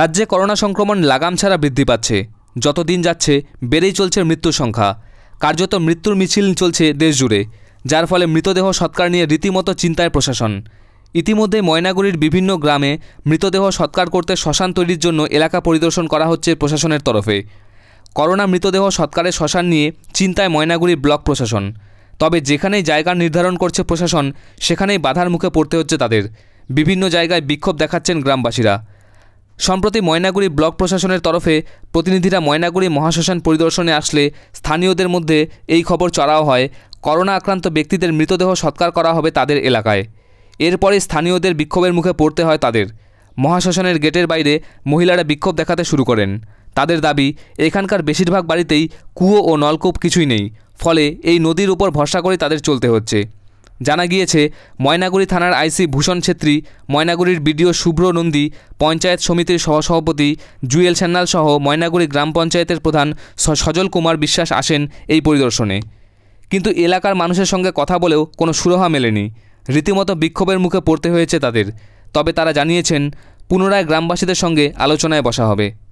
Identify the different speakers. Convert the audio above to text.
Speaker 1: রাজ্যে করোনা সংক্রমণ লাগাম ছাড়া বৃদ্ধি পাচ্ছে যতদিন যাচ্ছে বেড়েই চলছে মৃত্যুর সংখ্যা কার্যত মৃত্যুর মিছিল চলছে দেশ জুড়ে যার ফলে মৃতদেহ সৎকার নিয়ে রীতিমতো চিন্তায় প্রশাসন ইতিমধ্যে ময়নাগুড়ির বিভিন্ন গ্রামে মৃতদেহ সৎকার করতে শ্মশান তৈরির জন্য এলাকা পরিদর্শন করা হচ্ছে প্রশাসনের তরফে করোনা মৃতদেহ সৎকারের শ্মশান নিয়ে চিন্তায় ময়নাগুড়ি ব্লক প্রশাসন তবে যেখানেই জায়গা নির্ধারণ করছে প্রশাসন সেখানেই বাধার মুখে পড়তে হচ্ছে তাদের বিভিন্ন জায়গায় বিক্ষোভ দেখাচ্ছেন গ্রামবাসীরা সম্প্রতি ময়নাগুড়ি ব্লক প্রশাসনের তরফে প্রতিনিধিরা ময়নাগুড়ি মহাশ্মশান পরিদর্শনে আসলে স্থানীয়দের মধ্যে এই খবর চড়াও হয় করোনা আক্রান্ত ব্যক্তিদের মৃতদেহ সৎকার করা হবে তাদের এলাকায় এরপরে স্থানীয়দের বিক্ষোভের মুখে পড়তে হয় তাদের মহাশ্মশানের গেটের বাইরে মহিলারা বিক্ষোভ দেখাতে শুরু করেন তাদের দাবি এখানকার বেশিরভাগ বাড়িতেই কুয়ো ও নলকূপ কিছুই নেই ফলে এই নদীর উপর ভরসা করে তাদের চলতে হচ্ছে জানা গিয়েছে ময়নাগুড়ি থানার আইসি ভূষণ ছেত্রী ময়নাগুড়ির বিডিও শুভ্র নন্দী পঞ্চায়েত সমিতির সহসভাপতি জুয়েল সান্নাল সহ ময়নাগুড়ি গ্রাম পঞ্চায়েতের প্রধান সজল কুমার বিশ্বাস আসেন এই পরিদর্শনে কিন্তু এলাকার মানুষের সঙ্গে কথা বলেও কোনো সুরহা মেলেনি রীতিমতো বিক্ষোভের মুখে পড়তে হয়েছে তাদের তবে তারা জানিয়েছেন পুনরায় গ্রামবাসীদের সঙ্গে আলোচনায় বসা হবে